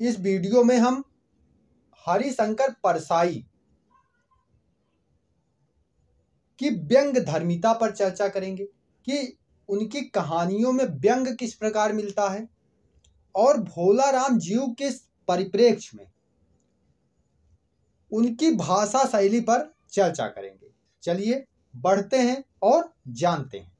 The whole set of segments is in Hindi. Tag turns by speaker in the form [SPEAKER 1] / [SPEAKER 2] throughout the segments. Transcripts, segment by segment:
[SPEAKER 1] इस वीडियो में हम हरिशंकर परसाई की व्यंग धर्मिता पर चर्चा करेंगे कि उनकी कहानियों में व्यंग किस प्रकार मिलता है और भोला राम जीव के परिप्रेक्ष्य में उनकी भाषा शैली पर चर्चा करेंगे चलिए बढ़ते हैं और जानते हैं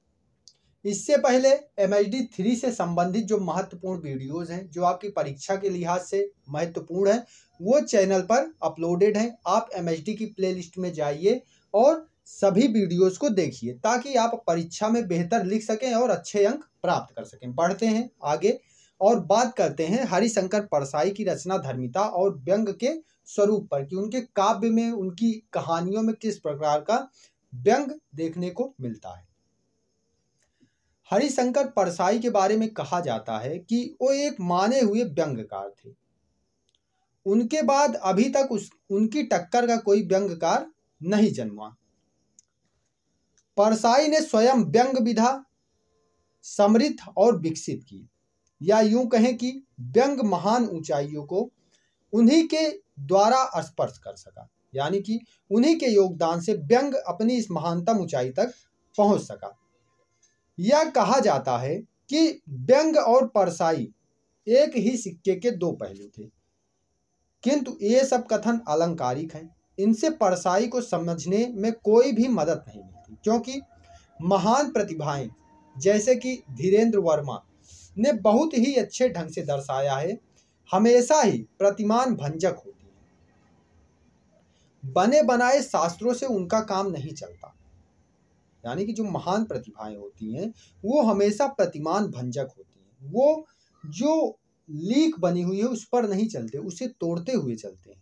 [SPEAKER 1] इससे पहले एम एच डी थ्री से संबंधित जो महत्वपूर्ण वीडियोज़ हैं जो आपकी परीक्षा के लिहाज से महत्वपूर्ण हैं वो चैनल पर अपलोडेड हैं आप एम एच डी की प्लेलिस्ट में जाइए और सभी वीडियोज़ को देखिए ताकि आप परीक्षा में बेहतर लिख सकें और अच्छे अंक प्राप्त कर सकें पढ़ते हैं आगे और बात करते हैं हरिशंकर परसाई की रचना धर्मिता और व्यंग के स्वरूप पर कि उनके काव्य में उनकी कहानियों में किस प्रकार का व्यंग देखने को मिलता है हरिशंकर परसाई के बारे में कहा जाता है कि वो एक माने हुए व्यंगकार थे उनके बाद अभी तक उस उनकी टक्कर का कोई व्यंगकार नहीं जन्मा परसाई ने स्वयं व्यंग विधा समृद्ध और विकसित की या यूं कहें कि व्यंग महान ऊंचाइयों को उन्हीं के द्वारा स्पर्श कर सका यानी कि उन्हीं के योगदान से व्यंग अपनी इस महानतम ऊंचाई तक पहुंच सका यह कहा जाता है कि व्यंग और परसाई एक ही सिक्के के दो पहलू थे किंतु ये सब कथन अलंकारिक हैं इनसे परसाई को समझने में कोई भी मदद नहीं मिलती क्योंकि महान प्रतिभाएं जैसे कि धीरेन्द्र वर्मा ने बहुत ही अच्छे ढंग से दर्शाया है हमेशा ही प्रतिमान भंजक होती है बने बनाए शास्त्रों से उनका काम नहीं चलता यानी कि जो महान प्रतिभाएं होती हैं वो हमेशा प्रतिमान भंजक होती हैं वो जो लीक बनी हुई है उस पर नहीं चलते उसे तोड़ते हुए चलते हैं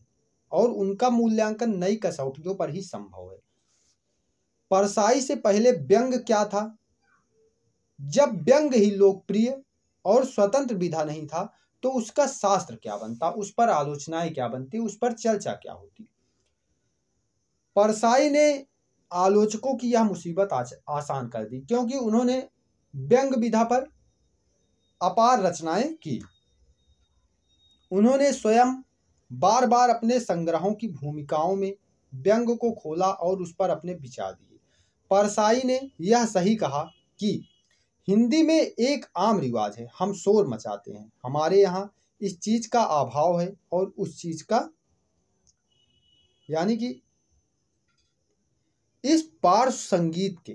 [SPEAKER 1] और उनका मूल्यांकन नई कसौटियों पर ही संभव है परसाई से पहले व्यंग क्या था जब व्यंग ही लोकप्रिय और स्वतंत्र विधा नहीं था तो उसका शास्त्र क्या बनता उस पर आलोचनाएं क्या बनती उस पर चर्चा क्या होती परसाई ने आलोचकों की यह मुसीबत आसान कर दी क्योंकि उन्होंने व्यंग विधा पर अपार रचनाएं की उन्होंने स्वयं बार बार अपने संग्रहों की भूमिकाओं में व्यंग को खोला और उस पर अपने विचार दिए परसाई ने यह सही कहा कि हिंदी में एक आम रिवाज है हम शोर मचाते हैं हमारे यहाँ इस चीज का अभाव है और उस चीज का यानी कि इस पार्श्व संगीत के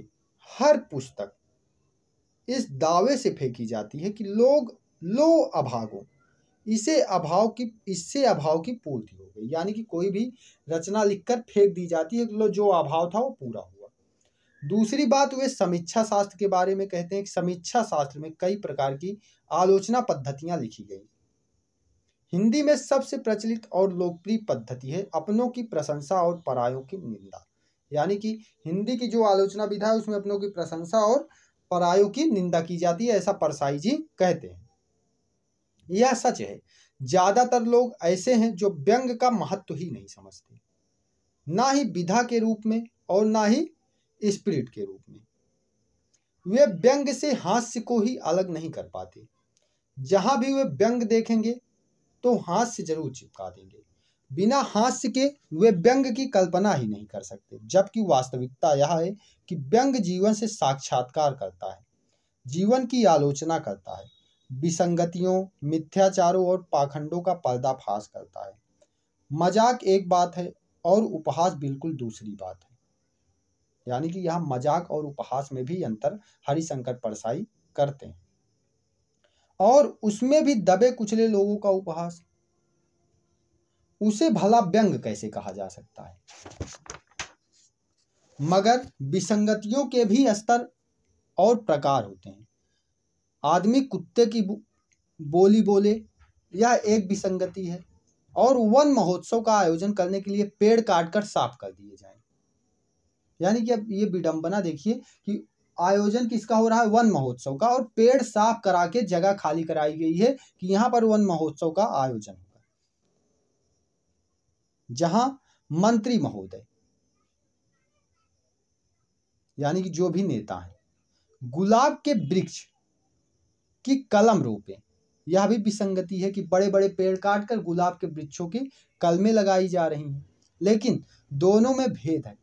[SPEAKER 1] हर पुस्तक इस दावे से फेंकी जाती है कि लोग लो अभागों इसे अभाव की इससे अभाव की पूर्ति हो गई यानी कि कोई भी रचना लिखकर फेंक दी जाती है लो जो अभाव था वो पूरा हुआ दूसरी बात वे समीक्षा शास्त्र के बारे में कहते हैं कि समीक्षा शास्त्र में कई प्रकार की आलोचना पद्धतियां लिखी गई हिंदी में सबसे प्रचलित और लोकप्रिय पद्धति है अपनों की प्रशंसा और परायों की निंदा यानी कि हिंदी की जो आलोचना विधा है उसमें अपनों की प्रशंसा और परायों की निंदा की जाती है ऐसा परसाई जी कहते हैं यह सच है ज्यादातर लोग ऐसे हैं जो व्यंग का महत्व ही नहीं समझते ना ही विधा के रूप में और ना ही स्पिरिट के रूप में वे व्यंग से हास्य को ही अलग नहीं कर पाते जहां भी वे व्यंग देखेंगे तो हास्य जरूर चिपका देंगे बिना हास्य के वे व्यंग की कल्पना ही नहीं कर सकते जबकि वास्तविकता यह है कि व्यंग जीवन से साक्षात्कार करता है जीवन की आलोचना करता है विसंगतियों मिथ्याचारों और पाखंडों का पर्दाफाश करता है मजाक एक बात है और उपहास बिल्कुल दूसरी बात है यानी कि यहाँ मजाक और उपहास में भी अंतर हरिशंकर परसाई करते हैं और उसमें भी दबे कुचले लोगों का उपहास उसे भला व्यंग कैसे कहा जा सकता है मगर विसंगतियों के भी स्तर और प्रकार होते हैं आदमी कुत्ते की बोली बोले यह एक विसंगति है और वन महोत्सव का आयोजन करने के लिए पेड़ काटकर साफ कर दिए जाएं यानी कि अब ये विडंबना देखिए कि आयोजन किसका हो रहा है वन महोत्सव का और पेड़ साफ करा के जगह खाली कराई गई है कि यहाँ पर वन महोत्सव का आयोजन जहां मंत्री महोदय यानी कि जो भी नेता है गुलाब के वृक्ष की कलम रोपे यह भी विसंगति है कि बड़े बड़े पेड़ काटकर गुलाब के वृक्षों की कलमें लगाई जा रही हैं लेकिन दोनों में भेद है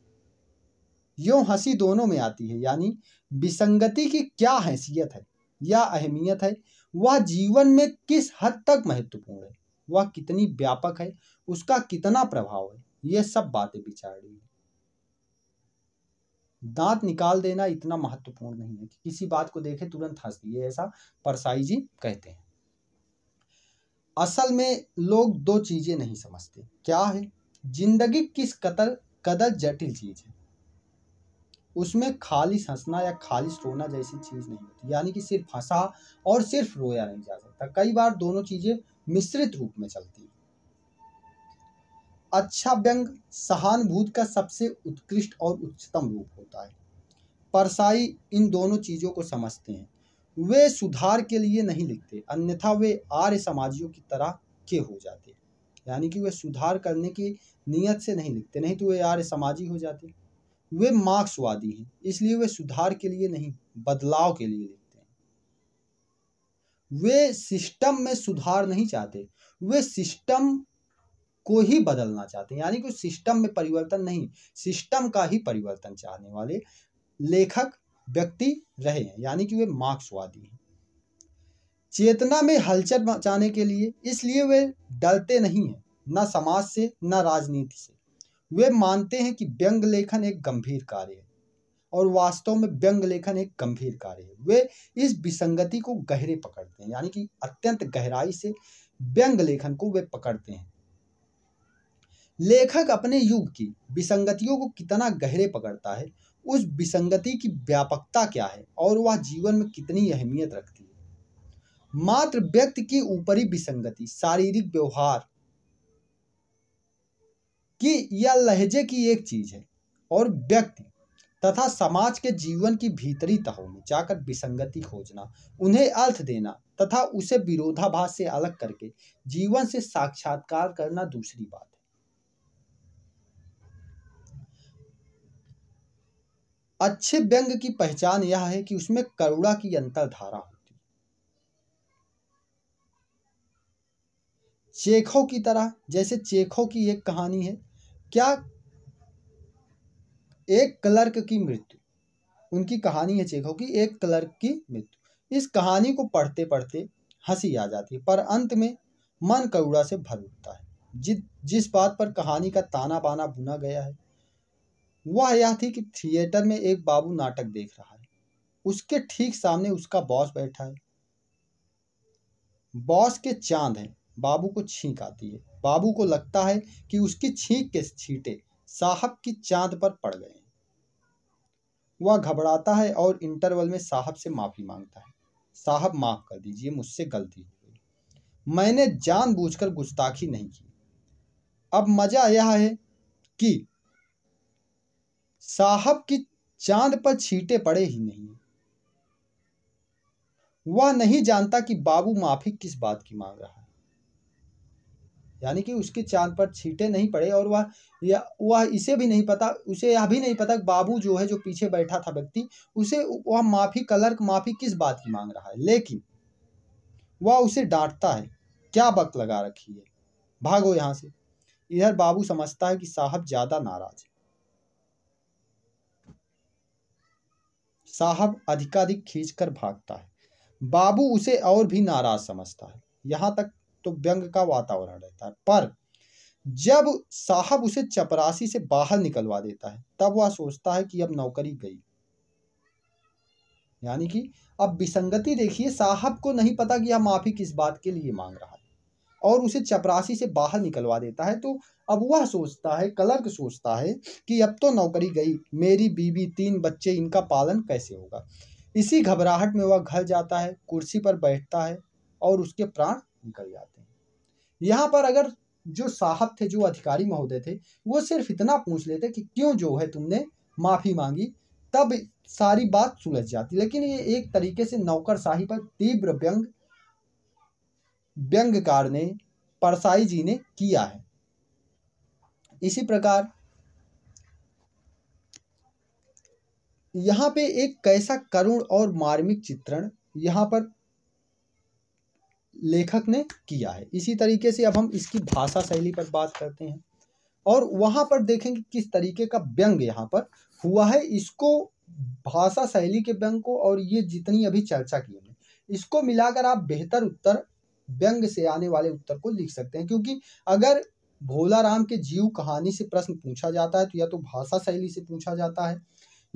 [SPEAKER 1] यो हंसी दोनों में आती है यानी विसंगति की क्या हैसियत है या अहमियत है वह जीवन में किस हद तक महत्वपूर्ण है वह कितनी व्यापक है उसका कितना प्रभाव है यह सब बातें विचारणी है दांत निकाल देना इतना महत्वपूर्ण नहीं है कि किसी बात को देखे तुरंत हंस दिए ऐसा परसाई जी कहते हैं असल में लोग दो चीज़ें नहीं समझते क्या है जिंदगी किस कतर कदर जटिल चीज़ है उसमें खालिश हंसना या खालिश रोना जैसी चीज़ नहीं होती यानी कि सिर्फ हंसा और सिर्फ रोया नहीं जा सकता कई बार दोनों चीज़ें मिश्रित रूप में चलती है अच्छा व्यंग सहानुभूत का सबसे उत्कृष्ट और उच्चतम रूप होता है परसाई इन दोनों चीज़ों को समझते हैं वे सुधार के लिए नहीं लिखते अन्यथा वे आर्य समाजियों की तरह के हो जाते यानी कि वे सुधार करने की नीयत से नहीं लिखते नहीं तो वे आर्य समाजी हो जाते वे मार्क्सवादी हैं इसलिए वे सुधार के लिए नहीं बदलाव के लिए लिखते वे सिस्टम में सुधार नहीं चाहते वे सिस्टम को ही बदलना चाहते हैं यानी कि सिस्टम में परिवर्तन नहीं सिस्टम का ही परिवर्तन चाहने वाले लेखक व्यक्ति रहे हैं यानी कि वे मार्क्सवादी हैं चेतना में हलचल मचाने के लिए इसलिए वे डरते नहीं हैं न समाज से न राजनीति से वे मानते हैं कि व्यंग लेखन एक गंभीर कार्य है और वास्तव में व्यंग लेखन एक गंभीर कार्य है वे इस विसंगति को गहरे पकड़ते हैं यानी कि अत्यंत गहराई से व्यंग लेखन को वे पकड़ते हैं लेखक अपने युग की विसंगतियों को कितना गहरे पकड़ता है उस विसंगति की व्यापकता क्या है और वह जीवन में कितनी अहमियत रखती है मात्र व्यक्ति की ऊपरी विसंगति शारीरिक व्यवहार की या लहजे की एक चीज है और व्यक्ति तथा समाज के जीवन की भीतरी तहों में जाकर विसंगति खोजना उन्हें अर्थ देना तथा उसे विरोधाभास से अलग करके जीवन से साक्षात्कार करना दूसरी बात है अच्छे व्यंग की पहचान यह है कि उसमें करुणा की अंतरधारा होती चेखों की तरह जैसे चेखों की एक कहानी है क्या एक क्लर्क की मृत्यु उनकी कहानी है चेखो की एक क्लर्क की मृत्यु इस कहानी को पढ़ते पढ़ते हंसी आ जाती है पर अंत में मन करुड़ा से भर उठता है जि, जिस बात पर कहानी का ताना बाना बुना गया है वह यह थी कि थिएटर में एक बाबू नाटक देख रहा है उसके ठीक सामने उसका बॉस बैठा है बॉस के चांद हैं बाबू को छींक आती है बाबू को लगता है कि उसकी छींक के छींटे साहब की चांद पर पड़ गए वह घबराता है और इंटरवल में साहब से माफ़ी मांगता है साहब माफ़ कर दीजिए मुझसे गलती हो गई मैंने जानबूझकर गुस्ताखी नहीं की अब मज़ा यह है कि साहब की चांद पर छींटे पड़े ही नहीं वह नहीं जानता कि बाबू माफ़ी किस बात की मांग रहा है यानी कि उसके चांद पर छींटे नहीं पड़े और वह या वह इसे भी नहीं पता उसे यह भी नहीं पता बाबू जो है जो पीछे बैठा था व्यक्ति उसे वह माफ़ी कलर्क माफ़ी किस बात की मांग रहा है लेकिन वह उसे डांटता है क्या बक लगा रखी है भागो यहाँ से इधर बाबू समझता है कि साहब ज़्यादा नाराज है साहब अधिकाधिक खींच भागता है बाबू उसे और भी नाराज समझता है यहाँ तक तो व्यंग का वातावरण रहता है पर जब साहब उसे चपरासी से बाहर निकलवा देता है तब वह सोचता है कि अब नौकरी गई यानी कि अब विसंगति देखिए साहब को नहीं पता कि यह माफी किस बात के लिए मांग रहा है और उसे चपरासी से बाहर निकलवा देता है तो अब वह सोचता है क्लर्क सोचता है कि अब तो नौकरी गई मेरी बीवी तीन बच्चे इनका पालन कैसे होगा इसी घबराहट में वह घर जाता है कुर्सी पर बैठता है और उसके प्राण निकल जाते हैं यहाँ पर अगर जो साहब थे जो अधिकारी महोदय थे वो सिर्फ इतना पूछ लेते कि क्यों जो है तुमने माफ़ी मांगी तब सारी बात सुलझ जाती लेकिन ये एक तरीके से नौकरशाही पर तीव्र व्यंग व्यंगकार ने परसाई जी ने किया है इसी प्रकार यहाँ पे एक कैसा करुण और मार्मिक चित्रण यहाँ पर लेखक ने किया है इसी तरीके से अब हम इसकी भाषा शैली पर बात करते हैं और वहाँ पर देखेंगे किस तरीके का व्यंग यहाँ पर हुआ है इसको भाषा शैली के व्यंग को और ये जितनी अभी चर्चा की है इसको मिलाकर आप बेहतर उत्तर व्यंग से आने वाले उत्तर को लिख सकते हैं क्योंकि अगर भोला राम के जीव कहानी से प्रश्न पूछा जाता है तो या तो भाषा शैली से पूछा जाता है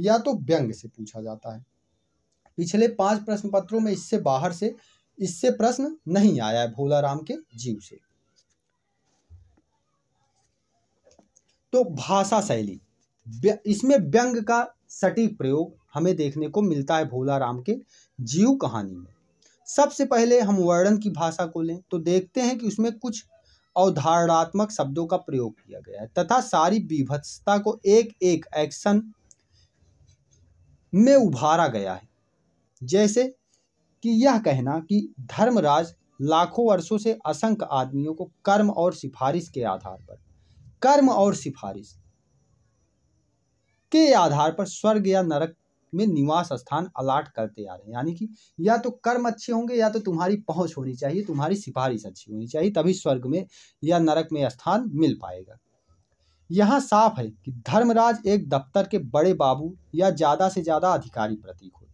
[SPEAKER 1] या तो व्यंग से पूछा जाता है पिछले पांच प्रश्न पत्रों में इससे बाहर से इससे प्रश्न नहीं आया है भोला राम के जीव से तो भाषा शैली इसमें व्यंग का सटीक प्रयोग हमें देखने को मिलता है भोला राम के जीव कहानी में सबसे पहले हम वर्णन की भाषा को लें तो देखते हैं कि उसमें कुछ अवधारणात्मक शब्दों का प्रयोग किया गया है तथा सारी विभत्सता को एक एक एक्शन में उभारा गया है जैसे कि यह कहना कि धर्मराज लाखों वर्षों से असंख्य आदमियों को कर्म और सिफारिश के आधार पर कर्म और सिफारिश के आधार पर स्वर्ग या नरक में निवास स्थान अलाट करते आ रहे हैं यानी कि या तो कर्म अच्छे होंगे या तो तुम्हारी पहुंच होनी चाहिए तुम्हारी सिफारिश अच्छी होनी चाहिए तभी स्वर्ग में या नरक में स्थान मिल पाएगा यहाँ साफ है कि धर्मराज एक दफ्तर के बड़े बाबू या ज़्यादा से ज़्यादा अधिकारी प्रतीक होते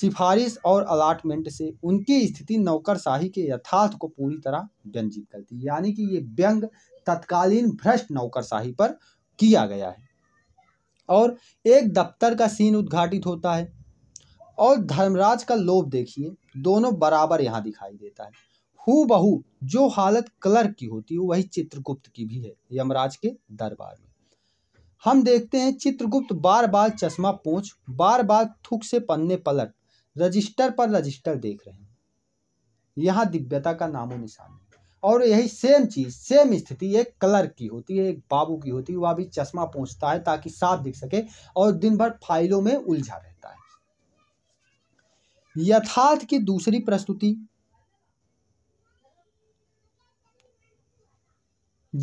[SPEAKER 1] सिफारिश और अलाटमेंट से उनकी स्थिति नौकरशाही के यथार्थ को पूरी तरह व्यंजित करती है यानी कि ये व्यंग तत्कालीन भ्रष्ट नौकरशाही पर किया गया है और एक दफ्तर का सीन उद्घाटित होता है और धर्मराज का लोभ देखिए दोनों बराबर यहाँ दिखाई देता है हु बहू जो हालत क्लर्क की होती है वही चित्रगुप्त की भी है यमराज के दरबार में हम देखते हैं चित्रगुप्त बार बार चश्मा पूछ बार बार थुक से पन्ने पलट रजिस्टर पर रजिस्टर देख रहे हैं यहाँ दिव्यता का नामो निशान है और यही सेम चीज़ सेम स्थिति एक कलर की होती है एक बाबू की होती है वह भी चश्मा पहुंचता है ताकि साफ दिख सके और दिन भर फाइलों में उलझा रहता है यथार्थ की दूसरी प्रस्तुति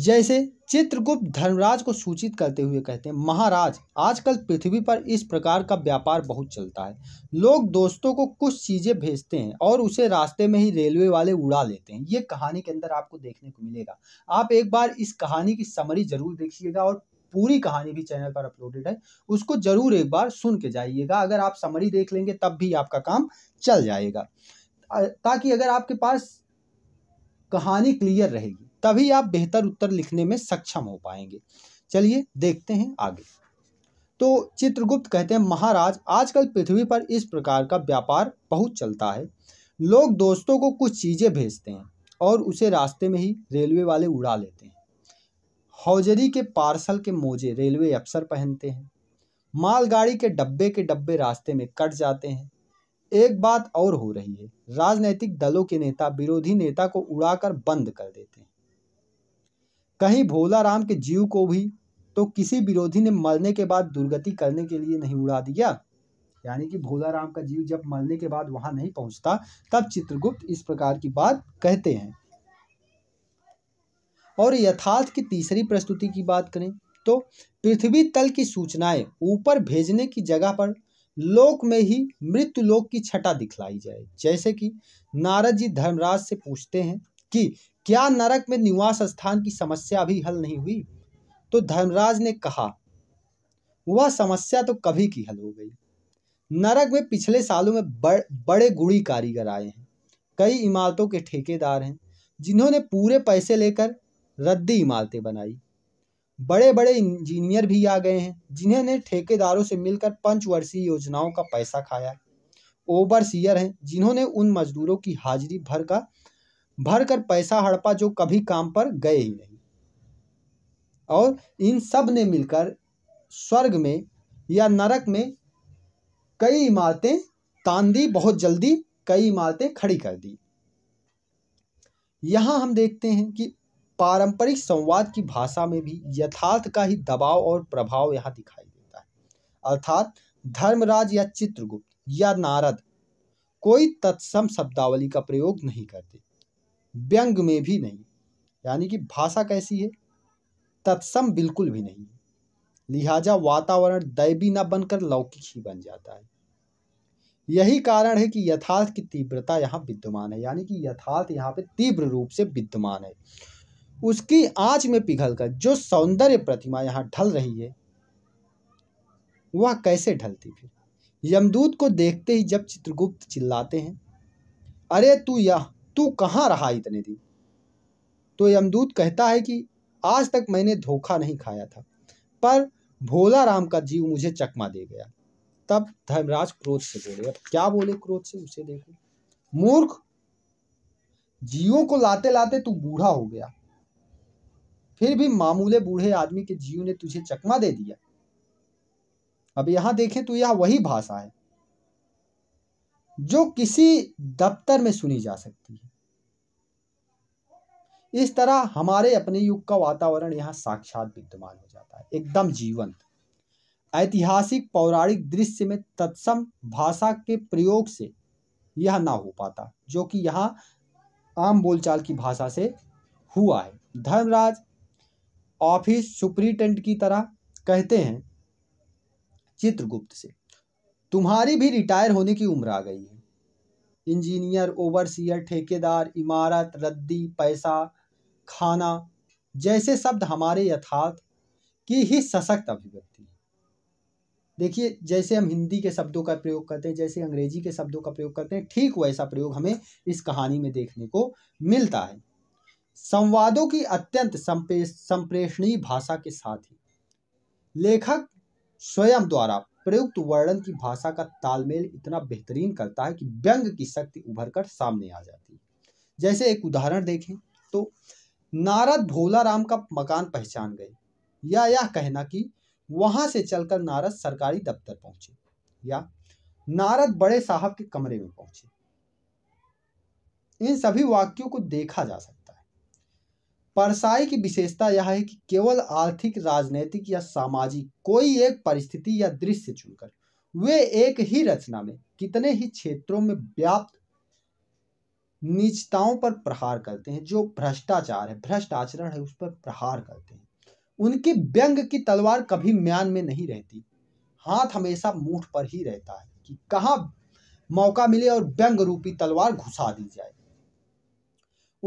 [SPEAKER 1] जैसे चित्रगुप्त धर्मराज को सूचित करते हुए कहते हैं महाराज आजकल पृथ्वी पर इस प्रकार का व्यापार बहुत चलता है लोग दोस्तों को कुछ चीज़ें भेजते हैं और उसे रास्ते में ही रेलवे वाले उड़ा लेते हैं ये कहानी के अंदर आपको देखने को मिलेगा आप एक बार इस कहानी की समरी जरूर देखिएगा और पूरी कहानी भी चैनल पर अपलोडेड है उसको जरूर एक बार सुन के जाइएगा अगर आप समरी देख लेंगे तब भी आपका काम चल जाएगा ताकि अगर आपके पास कहानी क्लियर रहेगी तभी आप बेहतर उत्तर लिखने में सक्षम हो पाएंगे चलिए देखते हैं आगे तो चित्रगुप्त कहते हैं महाराज आजकल पृथ्वी पर इस प्रकार का व्यापार बहुत चलता है लोग दोस्तों को कुछ चीज़ें भेजते हैं और उसे रास्ते में ही रेलवे वाले उड़ा लेते हैं हौजरी के पार्सल के मोजे रेलवे अफसर पहनते हैं मालगाड़ी के डब्बे के डब्बे रास्ते में कट जाते हैं एक बात और हो रही है राजनीतिक दलों के नेता विरोधी नेता को उड़ाकर बंद कर देते हैं कहीं भोला राम के जीव को भी तो किसी विरोधी ने मरने के बाद दुर्गति करने के लिए नहीं उड़ा दिया यानी कि भोला राम का जीव जब मरने के बाद वहां नहीं पहुंचता तब चित्रगुप्त इस प्रकार की बात कहते हैं और यथार्थ की तीसरी प्रस्तुति की बात करें तो पृथ्वी तल की सूचनाएं ऊपर भेजने की जगह पर लोक में ही मृत्यु लोक की छटा दिखलाई जाए जैसे कि नारद जी धर्मराज से पूछते हैं कि क्या नरक में निवास स्थान की समस्या अभी हल नहीं हुई तो धर्मराज ने कहा वह समस्या तो कभी की हल हो गई नरक में पिछले सालों में बड़, बड़े गुड़ी कारीगर आए हैं कई इमारतों के ठेकेदार हैं जिन्होंने पूरे पैसे लेकर रद्दी इमारतें बनाई बड़े बड़े इंजीनियर भी आ गए हैं जिन्होंने ठेकेदारों से मिलकर पंचवर्षीय योजनाओं का पैसा खाया ओवरसीयर हैं जिन्होंने उन मजदूरों की हाजिरी भर का भर कर पैसा हड़पा जो कभी काम पर गए ही नहीं और इन सब ने मिलकर स्वर्ग में या नरक में कई इमारतें तान दी बहुत जल्दी कई इमारतें खड़ी कर दी यहाँ हम देखते हैं कि पारंपरिक संवाद की भाषा में भी यथार्थ का ही दबाव और प्रभाव यहाँ दिखाई देता है अर्थात धर्मराज या चित्रगुप्त या नारद कोई तत्सम शब्दावली का प्रयोग नहीं करते व्यंग में भी नहीं यानी कि भाषा कैसी है तत्सम बिल्कुल भी नहीं लिहाजा वातावरण दैवी न बनकर लौकिक ही बन जाता है यही कारण है कि यथार्थ की तीव्रता यहाँ विद्यमान है यानी कि यथार्थ यहाँ पे तीव्र रूप से विद्यमान है उसकी आंच में पिघलकर जो सौंदर्य प्रतिमा यहाँ ढल रही है वह कैसे ढलती फिर यमदूत को देखते ही जब चित्रगुप्त चिल्लाते हैं अरे तू यह तू कहाँ रहा इतने दिन तो यमदूत कहता है कि आज तक मैंने धोखा नहीं खाया था पर भोला राम का जीव मुझे चकमा दे गया तब धर्मराज क्रोध से बोले अब क्या बोले क्रोध से उसे देखो मूर्ख जीवों को लाते लाते तू बूढ़ा हो गया फिर भी मामूले बूढ़े आदमी के जीव ने तुझे चकमा दे दिया अब यहां देखें तो यह वही भाषा है जो किसी दफ्तर में सुनी जा सकती है इस तरह हमारे अपने युग का वातावरण यहां साक्षात विद्यमान हो जाता है एकदम जीवंत ऐतिहासिक पौराणिक दृश्य में तत्सम भाषा के प्रयोग से यह ना हो पाता जो कि यहाँ आम बोलचाल की भाषा से हुआ है धर्मराज ऑफिस सुपरिटेंट की तरह कहते हैं चित्रगुप्त से तुम्हारी भी रिटायर होने की उम्र आ गई है इंजीनियर ओवरसियर ठेकेदार इमारत रद्दी पैसा खाना जैसे शब्द हमारे यथार्थ की ही सशक्त अभिव्यक्ति है देखिए जैसे हम हिंदी के शब्दों का प्रयोग करते हैं जैसे अंग्रेजी के शब्दों का प्रयोग करते हैं ठीक वैसा प्रयोग हमें इस कहानी में देखने को मिलता है संवादों की अत्यंत संप्रेषणीय भाषा के साथ ही लेखक स्वयं द्वारा प्रयुक्त वर्णन की भाषा का तालमेल इतना बेहतरीन करता है कि व्यंग की शक्ति उभर कर सामने आ जाती है जैसे एक उदाहरण देखें तो नारद भोला राम का मकान पहचान गए या यह कहना कि वहां से चलकर नारद सरकारी दफ्तर पहुंचे या नारद बड़े साहब के कमरे में पहुंचे इन सभी वाक्यों को देखा जा सकता परसाई की विशेषता यह है कि केवल आर्थिक राजनैतिक या सामाजिक कोई एक परिस्थिति या दृश्य चुनकर वे एक ही रचना में कितने ही क्षेत्रों में व्याप्त निजताओं पर प्रहार करते हैं जो भ्रष्टाचार है भ्रष्ट आचरण है उस पर प्रहार करते हैं उनके व्यंग की तलवार कभी म्यान में नहीं रहती हाथ हमेशा मूठ पर ही रहता है कि कहाँ मौका मिले और व्यंग रूपी तलवार घुसा दी जाए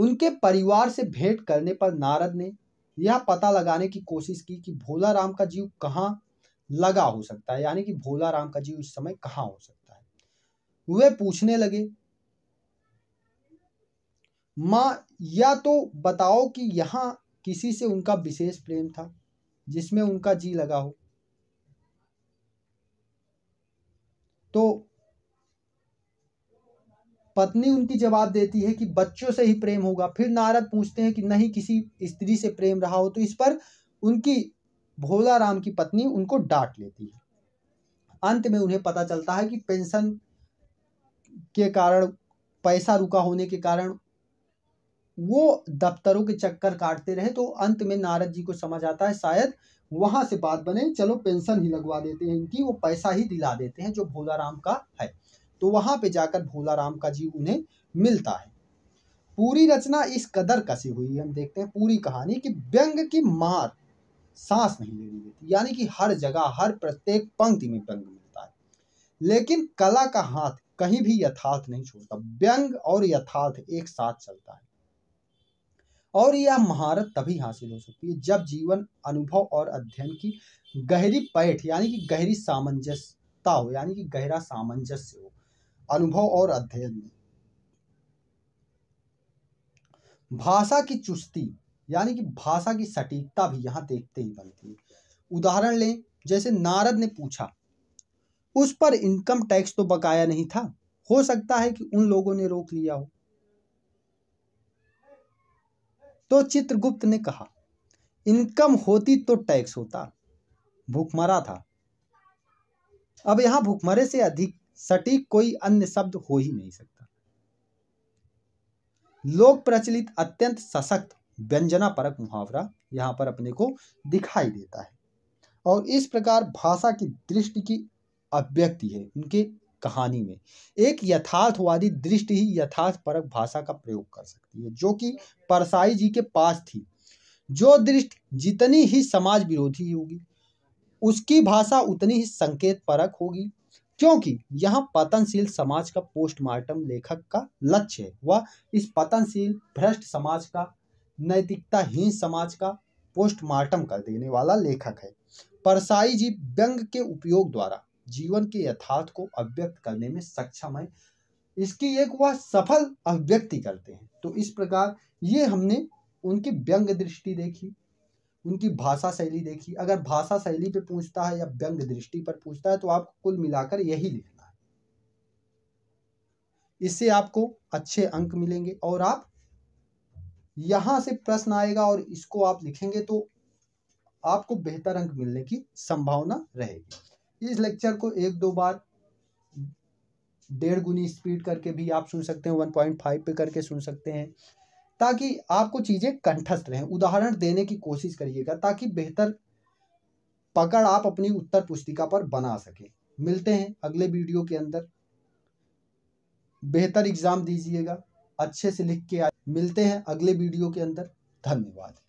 [SPEAKER 1] उनके परिवार से भेंट करने पर नारद ने यह पता लगाने की कोशिश की कि भोला राम का जीव कहाँ लगा हो सकता है यानी कि भोला राम का जीव इस समय कहाँ हो सकता है वे पूछने लगे माँ या तो बताओ कि यहाँ किसी से उनका विशेष प्रेम था जिसमें उनका जी लगा हो तो पत्नी उनकी जवाब देती है कि बच्चों से ही प्रेम होगा फिर नारद पूछते हैं कि नहीं किसी स्त्री से प्रेम रहा हो तो इस पर उनकी भोला राम की पत्नी उनको डांट लेती है अंत में उन्हें पता चलता है कि पेंशन के कारण पैसा रुका होने के कारण वो दफ्तरों के चक्कर काटते रहे तो अंत में नारद जी को समझ आता है शायद वहां से बात बने चलो पेंशन ही लगवा देते हैं इनकी वो पैसा ही दिला देते हैं जो भोला राम का है तो वहाँ पे जाकर भोला राम का जी उन्हें मिलता है पूरी रचना इस कदर कसी हुई है हम देखते हैं पूरी कहानी कि व्यंग की मार सांस नहीं लेनी देती यानी कि हर जगह हर प्रत्येक पंक्ति में व्यंग मिलता है लेकिन कला का हाथ कहीं भी यथार्थ नहीं छोड़ता व्यंग और यथार्थ एक साथ चलता है और यह महारत तभी हासिल हो सकती है जब जीवन अनुभव और अध्ययन की गहरी पैठ यानी कि गहरी सामंजस्यता हो यानी कि गहरा सामंजस्य हो अनुभव और अध्ययन में भाषा की चुस्ती यानी कि भाषा की सटीकता भी यहां देखते ही बनती है उदाहरण लें जैसे नारद ने पूछा उस पर इनकम टैक्स तो बकाया नहीं था हो सकता है कि उन लोगों ने रोक लिया हो तो चित्रगुप्त ने कहा इनकम होती तो टैक्स होता भूखमरा था अब यहां भूखमरे से अधिक सटीक कोई अन्य शब्द हो ही नहीं सकता लोक प्रचलित अत्यंत सशक्त व्यंजना परक मुहावरा यहाँ पर अपने को दिखाई देता है और इस प्रकार भाषा की दृष्टि की अभिव्यक्ति है उनके कहानी में एक यथार्थवादी दृष्टि ही यथार्थ परक भाषा का प्रयोग कर सकती है जो कि परसाई जी के पास थी जो दृष्टि जितनी ही समाज विरोधी होगी उसकी भाषा उतनी ही संकेत परक होगी क्योंकि यहाँ पतनशील समाज का पोस्टमार्टम लेखक का लक्ष्य है वह इस पतनशील भ्रष्ट समाज का नैतिकताहीन समाज का पोस्टमार्टम कर देने वाला लेखक है परसाई जी व्यंग के उपयोग द्वारा जीवन के यथार्थ को अभिव्यक्त करने में सक्षम है इसकी एक वह सफल अभिव्यक्ति करते हैं तो इस प्रकार ये हमने उनकी व्यंग दृष्टि देखी उनकी भाषा शैली देखी अगर भाषा शैली पे पूछता है या व्यंग दृष्टि पर पूछता है तो आपको कुल मिलाकर यही लिखना है इससे आपको अच्छे अंक मिलेंगे और आप यहां से प्रश्न आएगा और इसको आप लिखेंगे तो आपको बेहतर अंक मिलने की संभावना रहेगी इस लेक्चर को एक दो बार डेढ़ गुनी स्पीड करके भी आप सुन सकते हैं वन पॉइंट फाइव पे करके सुन सकते हैं ताकि आपको चीज़ें कंठस्थ रहें उदाहरण देने की कोशिश करिएगा ताकि बेहतर पकड़ आप अपनी उत्तर पुस्तिका पर बना सकें मिलते हैं अगले वीडियो के अंदर बेहतर एग्ज़ाम दीजिएगा अच्छे से लिख के मिलते हैं अगले वीडियो के अंदर धन्यवाद